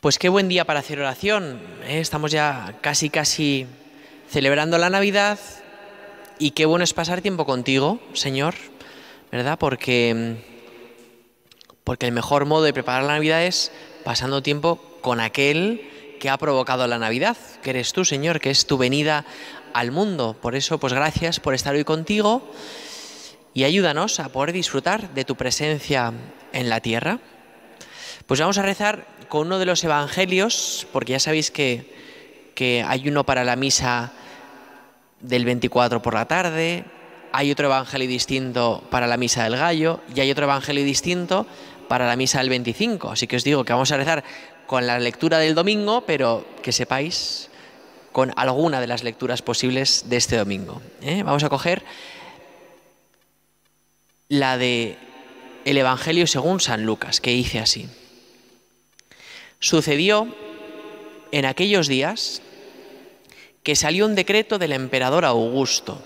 Pues qué buen día para hacer oración. ¿eh? Estamos ya casi, casi celebrando la Navidad y qué bueno es pasar tiempo contigo, Señor, ¿verdad? Porque, mm, porque el mejor modo de preparar la Navidad es pasando tiempo con aquel que ha provocado la Navidad, que eres tú, Señor, que es tu venida al mundo. Por eso, pues gracias por estar hoy contigo y ayúdanos a poder disfrutar de tu presencia en la tierra. Pues vamos a rezar con uno de los evangelios, porque ya sabéis que, hay uno para la misa del 24 por la tarde, hay otro evangelio distinto para la misa del gallo y hay otro evangelio distinto para la misa del 25. Así que os digo que vamos a rezar con la lectura del domingo, pero que sepáis con alguna de las lecturas posibles de este domingo. ¿eh? Vamos a coger la de el Evangelio según San Lucas, que dice así. Sucedió en aquellos días que salió un decreto del emperador Augusto,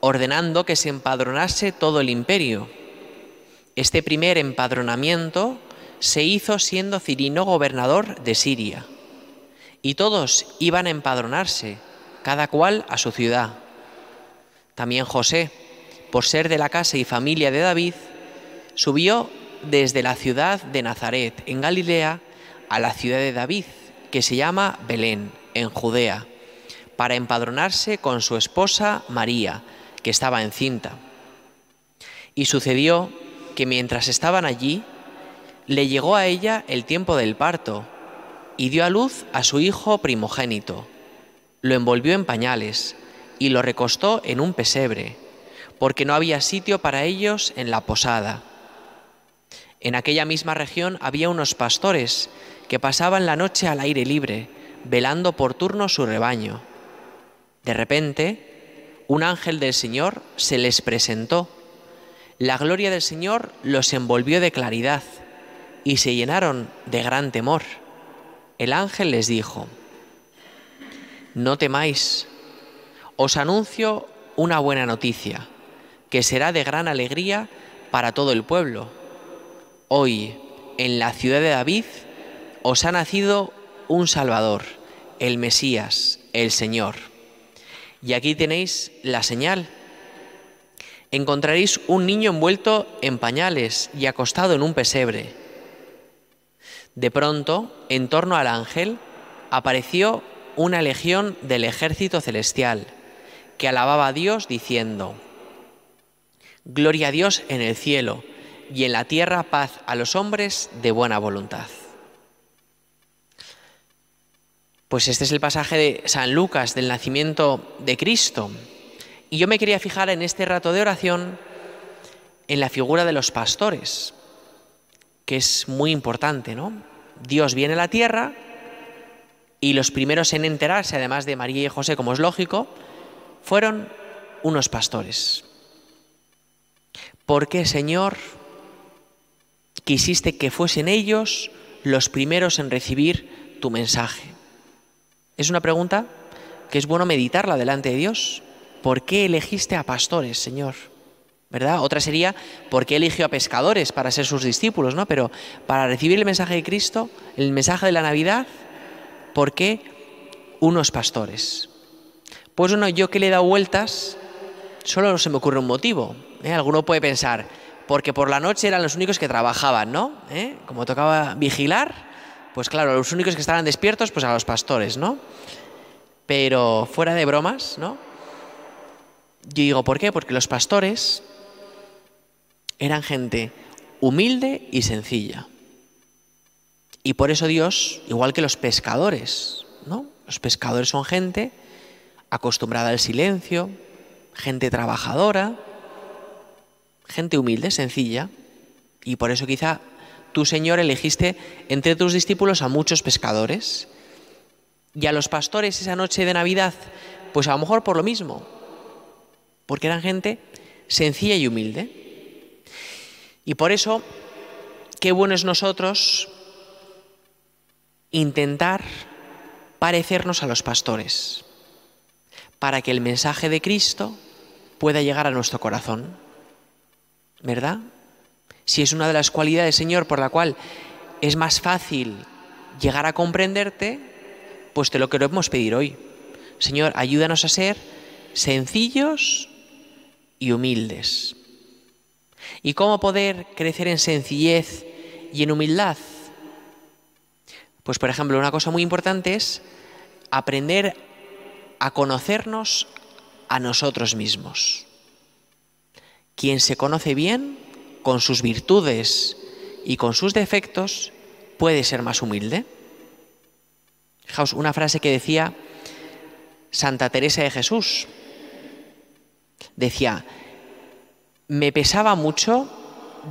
ordenando que se empadronase todo el imperio. Este primer empadronamiento se hizo siendo Cirino gobernador de Siria, y todos iban a empadronarse, cada cual a su ciudad. También José, por ser de la casa y familia de David, subió desde la ciudad de Nazaret, en Galilea, a la ciudad de David, que se llama Belén, en Judea, para empadronarse con su esposa María, que estaba encinta. Y sucedió que mientras estaban allí, le llegó a ella el tiempo del parto, y dio a luz a su hijo primogénito. Lo envolvió en pañales y lo recostó en un pesebre, porque no había sitio para ellos en la posada. En aquella misma región había unos pastores que pasaban la noche al aire libre, velando por turno su rebaño. De repente, un ángel del Señor se les presentó. La gloria del Señor los envolvió de claridad y se llenaron de gran temor. El ángel les dijo, No temáis, os anuncio una buena noticia, que será de gran alegría para todo el pueblo. Hoy, en la ciudad de David, os ha nacido un Salvador, el Mesías, el Señor. Y aquí tenéis la señal. Encontraréis un niño envuelto en pañales y acostado en un pesebre. De pronto, en torno al ángel, apareció una legión del ejército celestial, que alababa a Dios diciendo, Gloria a Dios en el cielo, y en la tierra paz a los hombres de buena voluntad. Pues este es el pasaje de San Lucas, del nacimiento de Cristo. Y yo me quería fijar en este rato de oración en la figura de los pastores, que es muy importante, ¿no? Dios viene a la tierra y los primeros en enterarse, además de María y José, como es lógico, fueron unos pastores. ¿Por qué, Señor, quisiste que fuesen ellos los primeros en recibir tu mensaje? Es una pregunta que es bueno meditarla delante de Dios. ¿Por qué elegiste a pastores, Señor? ¿Verdad? Otra sería, ¿por qué eligió a pescadores para ser sus discípulos? ¿no? Pero para recibir el mensaje de Cristo, el mensaje de la Navidad, ¿por qué unos pastores? Pues uno, yo que le he dado vueltas, solo se me ocurre un motivo. ¿eh? Alguno puede pensar, porque por la noche eran los únicos que trabajaban, ¿no? ¿Eh? Como tocaba vigilar, pues claro, los únicos que estaban despiertos, pues a los pastores, ¿no? Pero fuera de bromas, ¿no? Yo digo, ¿por qué? Porque los pastores eran gente humilde y sencilla. Y por eso Dios, igual que los pescadores, ¿no? Los pescadores son gente acostumbrada al silencio, gente trabajadora, gente humilde, sencilla, y por eso quizá Tú, Señor, elegiste entre tus discípulos a muchos pescadores y a los pastores esa noche de Navidad, pues a lo mejor por lo mismo, porque eran gente sencilla y humilde. Y por eso, qué bueno es nosotros intentar parecernos a los pastores, para que el mensaje de Cristo pueda llegar a nuestro corazón. ¿Verdad? Si es una de las cualidades, Señor, por la cual es más fácil llegar a comprenderte, pues te lo queremos pedir hoy. Señor, ayúdanos a ser sencillos y humildes. ¿Y cómo poder crecer en sencillez y en humildad? Pues, por ejemplo, una cosa muy importante es aprender a conocernos a nosotros mismos. Quien se conoce bien, con sus virtudes y con sus defectos, puede ser más humilde. Fijaos, una frase que decía Santa Teresa de Jesús. Decía, me pesaba mucho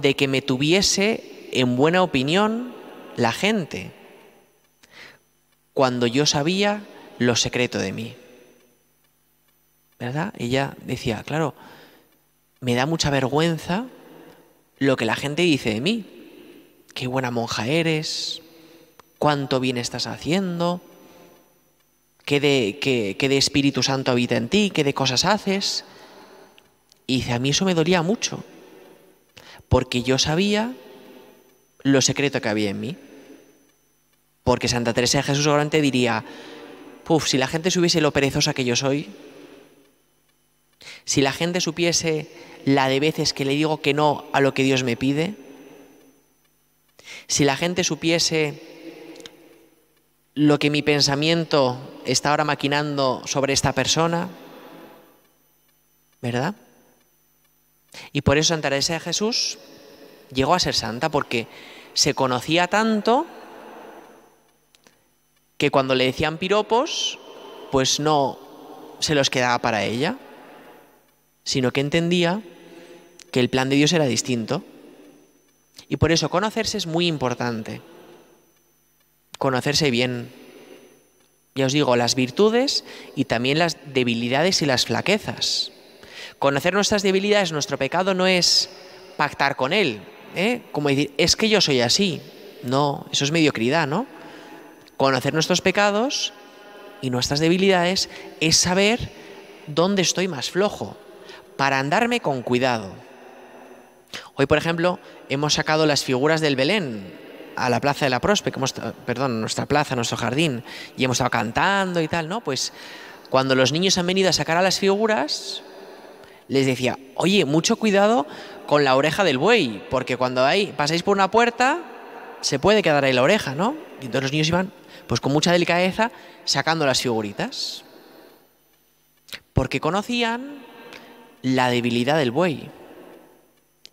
de que me tuviese en buena opinión la gente, cuando yo sabía lo secreto de mí. ¿Verdad? Ella decía, claro, me da mucha vergüenza lo que la gente dice de mí. Qué buena monja eres, cuánto bien estás haciendo, qué de, qué, de Espíritu Santo habita en ti, qué de cosas haces. Y a mí eso me dolía mucho, porque yo sabía lo secreto que había en mí. Porque Santa Teresa de Jesús te diría, puff, si la gente supiese lo perezosa que yo soy, si la gente supiese la de veces que le digo que no a lo que Dios me pide, si la gente supiese lo que mi pensamiento está ahora maquinando sobre esta persona, ¿verdad? Y por eso Santa Teresa de Jesús llegó a ser santa, porque se conocía tanto que cuando le decían piropos, pues no se los quedaba para ella sino que entendía que el plan de Dios era distinto. Y por eso conocerse es muy importante. Conocerse bien. Ya os digo, las virtudes y también las debilidades y las flaquezas. Conocer nuestras debilidades, nuestro pecado, no es pactar con Él. ¿eh? Como decir, es que yo soy así. No, eso es mediocridad, ¿no? Conocer nuestros pecados y nuestras debilidades es saber dónde estoy más flojo, para andarme con cuidado. Hoy, por ejemplo, hemos sacado las figuras del Belén a la plaza de la próspera perdón, nuestra plaza, nuestro jardín, y hemos estado cantando y tal, ¿no? Pues cuando los niños han venido a sacar a las figuras, les decía, oye, mucho cuidado con la oreja del buey, porque cuando hay, pasáis por una puerta, se puede quedar ahí la oreja, ¿no? Y entonces los niños iban, pues con mucha delicadeza, sacando las figuritas. Porque conocían la debilidad del buey.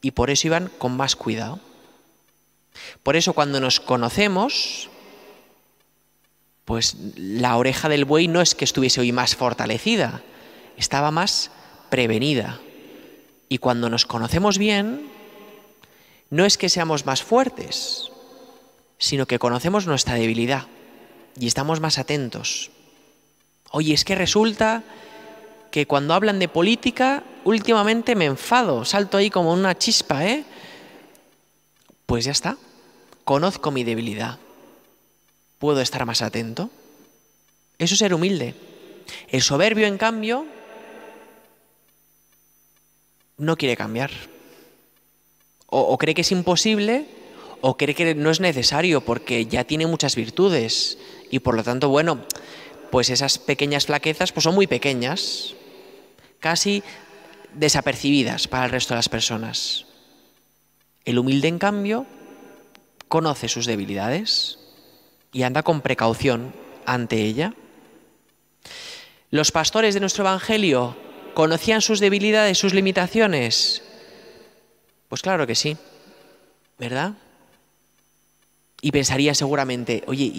Y por eso iban con más cuidado. Por eso cuando nos conocemos, pues la oreja del buey no es que estuviese hoy más fortalecida, estaba más prevenida. Y cuando nos conocemos bien, no es que seamos más fuertes, sino que conocemos nuestra debilidad y estamos más atentos. Oye, es que resulta que cuando hablan de política últimamente me enfado, salto ahí como una chispa, ¿eh? Pues ya está, conozco mi debilidad, puedo estar más atento. Eso es ser humilde. El soberbio, en cambio, no quiere cambiar. O, cree que es imposible o cree que no es necesario porque ya tiene muchas virtudes y por lo tanto, bueno, pues esas pequeñas flaquezas pues son muy pequeñas. Casi desapercibidas para el resto de las personas. El humilde, en cambio, conoce sus debilidades y anda con precaución ante ella. Los pastores de nuestro Evangelio conocían sus debilidades, sus limitaciones. Pues claro que sí, ¿verdad? Y pensaría seguramente, oye,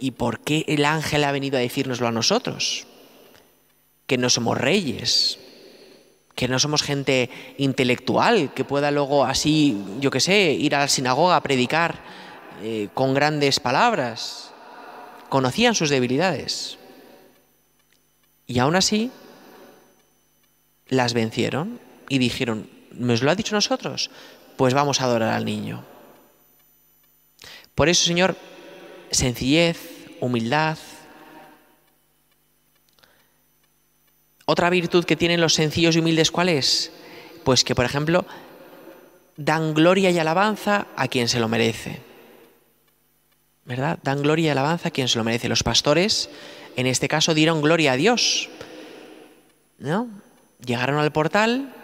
¿y, por qué el ángel ha venido a decírnoslo a nosotros? Que no somos reyes, que no somos gente intelectual, que pueda luego así, yo qué sé, ir a la sinagoga a predicar eh, con grandes palabras. Conocían sus debilidades. Y aún así, las vencieron y dijeron, ¿nos lo ha dicho nosotros? Pues vamos a adorar al niño. Por eso, Señor, sencillez, humildad, Otra virtud que tienen los sencillos y humildes, ¿cuál es? Pues que, por ejemplo, dan gloria y alabanza a quien se lo merece. ¿Verdad? Dan gloria y alabanza a quien se lo merece. Los pastores, en este caso, dieron gloria a Dios. ¿No? Llegaron al portal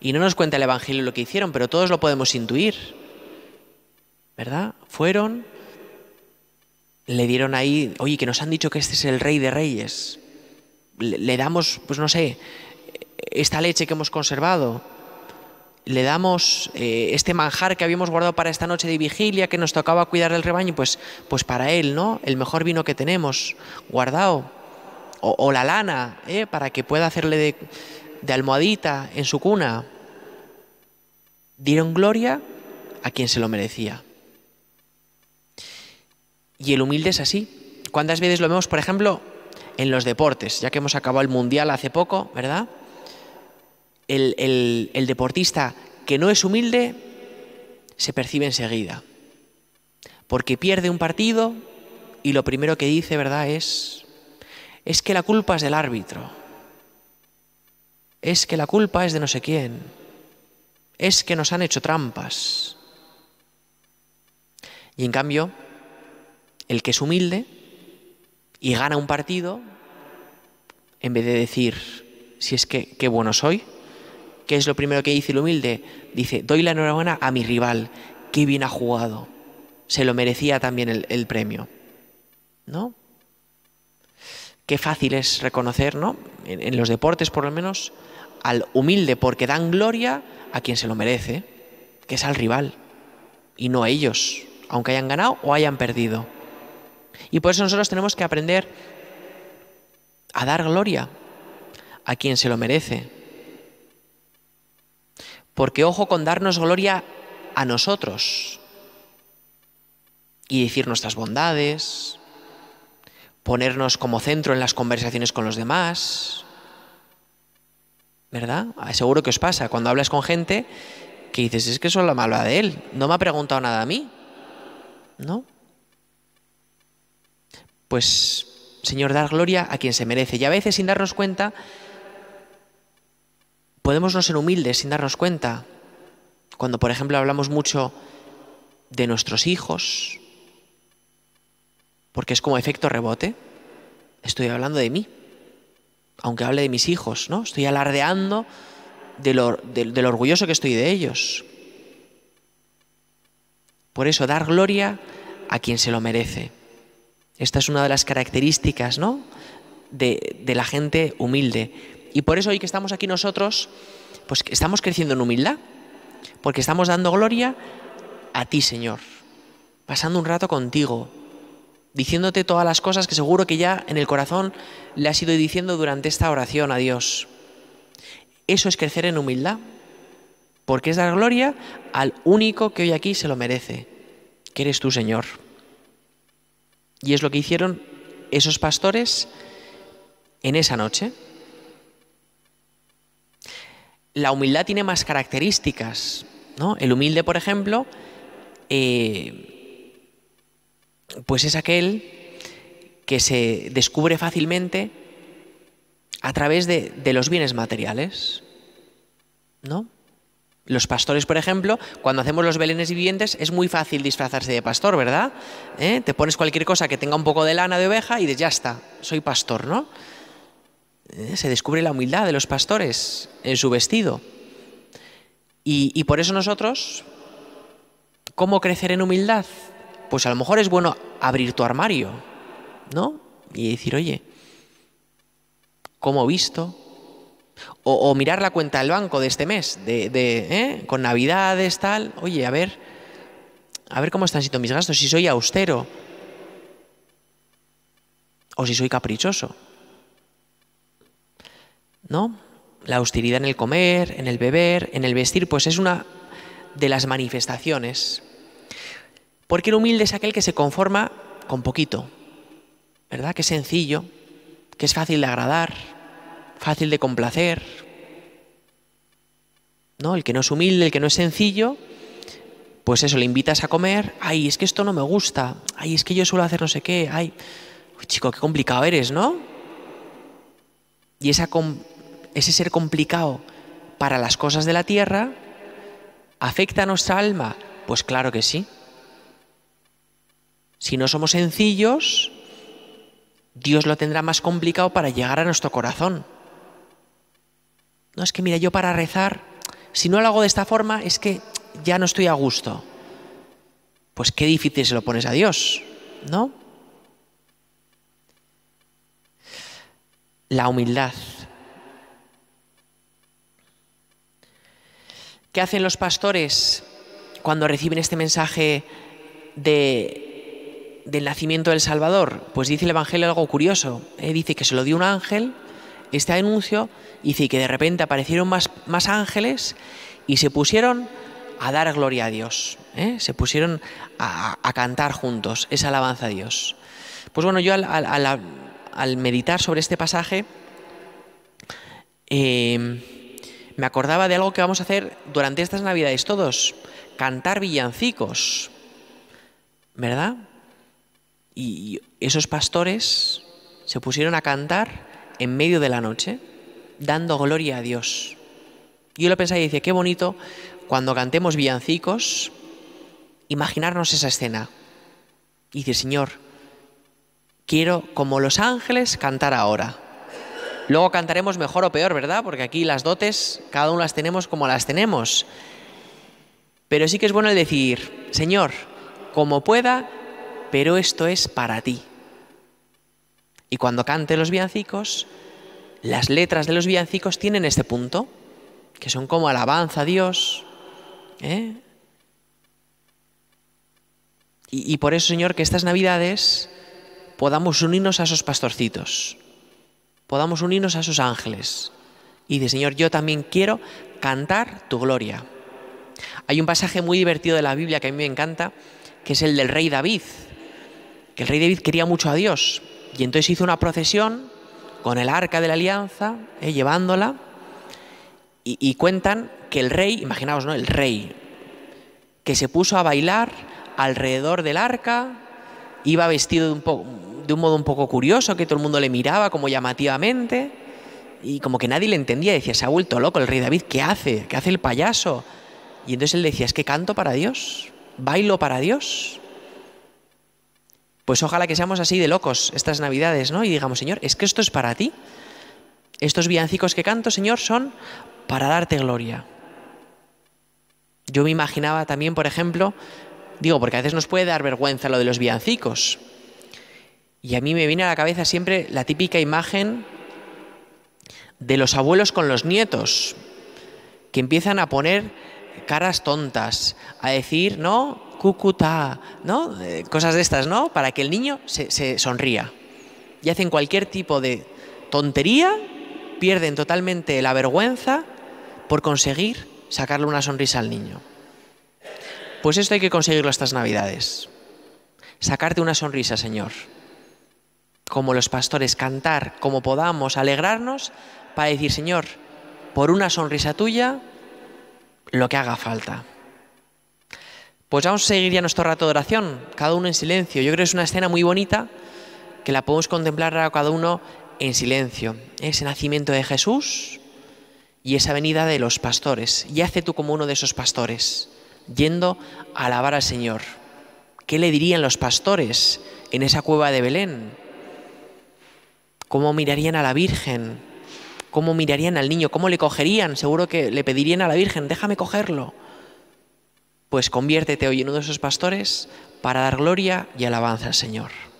y no nos cuenta el Evangelio lo que hicieron, pero todos lo podemos intuir. ¿Verdad? Fueron, le dieron ahí, oye, que nos han dicho que este es el rey de reyes le damos, pues no sé, esta leche que hemos conservado, le damos eh, este manjar que habíamos guardado para esta noche de vigilia que nos tocaba cuidar del rebaño, pues, pues para él, ¿no? El mejor vino que tenemos guardado. O, la lana, ¿eh? para que pueda hacerle de, de almohadita en su cuna. Dieron gloria a quien se lo merecía. Y el humilde es así. ¿Cuántas veces lo vemos, por ejemplo, en los deportes, ya que hemos acabado el Mundial hace poco, ¿verdad? El, deportista que no es humilde se percibe enseguida, porque pierde un partido y lo primero que dice, ¿verdad?, es, es que la culpa es del árbitro, es que la culpa es de no sé quién, es que nos han hecho trampas. Y en cambio, el que es humilde, y gana un partido, en vez de decir, si es que qué bueno soy, ¿qué es lo primero que dice el humilde? Dice, doy la enhorabuena a mi rival, qué bien ha jugado, se lo merecía también el, premio. ¿No? Qué fácil es reconocer, ¿no? en los deportes, por lo menos, al humilde, porque dan gloria a quien se lo merece, que es al rival, y no a ellos, aunque hayan ganado o hayan perdido. Y por eso nosotros tenemos que aprender a dar gloria a quien se lo merece. Porque ojo con darnos gloria a nosotros y decir nuestras bondades, ponernos como centro en las conversaciones con los demás. ¿Verdad? Ah, seguro que os pasa cuando hablas con gente que dices, es que eso es la mala de él, no me ha preguntado nada a mí. ¿No? pues, Señor, dar gloria a quien se merece. Y a veces sin darnos cuenta, podemos no ser humildes sin darnos cuenta. Cuando, por ejemplo, hablamos mucho de nuestros hijos, porque es como efecto rebote, estoy hablando de mí, aunque hable de mis hijos, ¿no? Estoy alardeando de lo, orgulloso que estoy de ellos. Por eso, dar gloria a quien se lo merece. Esta es una de las características ¿no? de, de la gente humilde. Y por eso hoy que estamos aquí nosotros, pues estamos creciendo en humildad, porque estamos dando gloria a ti, Señor, pasando un rato contigo, diciéndote todas las cosas que seguro que ya en el corazón le has ido diciendo durante esta oración a Dios. Eso es crecer en humildad, porque es dar gloria al único que hoy aquí se lo merece, que eres tú, Señor. Y es lo que hicieron esos pastores en esa noche. La humildad tiene más características. ¿no? El humilde, por ejemplo, eh, pues es aquel que se descubre fácilmente a través de, de los bienes materiales. ¿No? Los pastores, por ejemplo, cuando hacemos los belenes vivientes es muy fácil disfrazarse de pastor, ¿verdad? ¿Eh? Te pones cualquier cosa que tenga un poco de lana de oveja y dices, ya está, soy pastor, ¿no? ¿Eh? Se descubre la humildad de los pastores en su vestido. Y, por eso nosotros, ¿cómo crecer en humildad? Pues a lo mejor es bueno abrir tu armario, ¿no? Y decir, oye, ¿cómo he visto? O, mirar la cuenta del banco de este mes, de, ¿eh? con navidades, tal. Oye, a ver, a ver cómo están siendo mis gastos, si soy austero o si soy caprichoso. ¿No? La austeridad en el comer, en el beber, en el vestir, pues es una de las manifestaciones. Porque el humilde es aquel que se conforma con poquito, ¿verdad? Que es sencillo, que es fácil de agradar, fácil de complacer. ¿No? El que no es humilde, el que no es sencillo, pues eso, le invitas a comer, ay, es que esto no me gusta, ay, es que yo suelo hacer no sé qué, ay, chico, qué complicado eres, ¿no? Y esa ese ser complicado para las cosas de la tierra afecta a nuestra alma, pues claro que sí. Si no somos sencillos, Dios lo tendrá más complicado para llegar a nuestro corazón. No es que, mira, yo para rezar, si no lo hago de esta forma, es que ya no estoy a gusto. Pues qué difícil se lo pones a Dios, ¿no? La humildad. ¿Qué hacen los pastores cuando reciben este mensaje del nacimiento del Salvador? Pues dice el Evangelio algo curioso. ¿eh? Dice que se lo dio un ángel este anuncio hice que de repente aparecieron más, más ángeles y se pusieron a dar gloria a Dios, ¿eh? se pusieron a, cantar juntos esa alabanza a Dios. Pues bueno, yo al, meditar sobre este pasaje em, me acordaba de algo que vamos a hacer durante estas Navidades todos, cantar villancicos, ¿verdad? Y esos pastores se pusieron a cantar en medio de la noche dando gloria a Dios. Yo lo pensaba y decía, qué bonito cuando cantemos villancicos, imaginarnos esa escena. Y dice, Señor, quiero como los ángeles cantar ahora. Luego cantaremos mejor o peor, ¿verdad? Porque aquí las dotes, cada uno las tenemos como las tenemos. Pero sí que es bueno el decir, Señor, como pueda, pero esto es para ti. Y cuando cante los villancicos, las letras de los villancicos tienen este punto, que son como alabanza a Dios. ¿eh? Y, por eso, Señor, que estas Navidades podamos unirnos a esos pastorcitos, podamos unirnos a esos ángeles. Y de Señor, yo también quiero cantar tu gloria. Hay un pasaje muy divertido de la Biblia que a mí me encanta, que es el del rey David, que el rey David quería mucho a Dios, y entonces hizo una procesión con el arca de la alianza, eh, llevándola, y, cuentan que el rey, imaginaos, ¿no? El rey, que se puso a bailar alrededor del arca, iba vestido de un, de un modo un poco curioso, que todo el mundo le miraba como llamativamente, y como que nadie le entendía, decía, se ha vuelto loco el rey David, ¿qué hace? ¿Qué hace el payaso? Y entonces él decía, es que canto para Dios, bailo para Dios. Pues ojalá que seamos así de locos estas Navidades, ¿no? Y digamos, Señor, es que esto es para ti. Estos villancicos que canto, Señor, son para darte gloria. Yo me imaginaba también, por ejemplo, digo, porque a veces nos puede dar vergüenza lo de los villancicos. Y a mí me viene a la cabeza siempre la típica imagen de los abuelos con los nietos, que empiezan a poner caras tontas, a decir, ¿no? Cúcuta, ¿no? Eh, cosas de estas, ¿no? Para que el niño se sonría. Y hacen cualquier tipo de tontería, pierden totalmente la vergüenza por conseguir sacarle una sonrisa al niño. Pues esto hay que conseguirlo estas Navidades. Sacarte una sonrisa, Señor. Como los pastores, cantar como podamos, alegrarnos para decir, Señor, por una sonrisa tuya, lo que haga falta. Pues vamos a seguir ya nuestro rato de oración, cada uno en silencio. Yo creo que es una escena muy bonita que la podemos contemplar cada uno en silencio. Ese nacimiento de Jesús y esa venida de los pastores. Y hace tú como uno de esos pastores, yendo a alabar al Señor. ¿Qué le dirían los pastores en esa cueva de Belén? ¿Cómo mirarían a la Virgen? ¿Cómo mirarían al niño? ¿Cómo le cogerían? Seguro que le pedirían a la Virgen, déjame cogerlo pues conviértete hoy en uno de esos pastores para dar gloria y alabanza al Señor.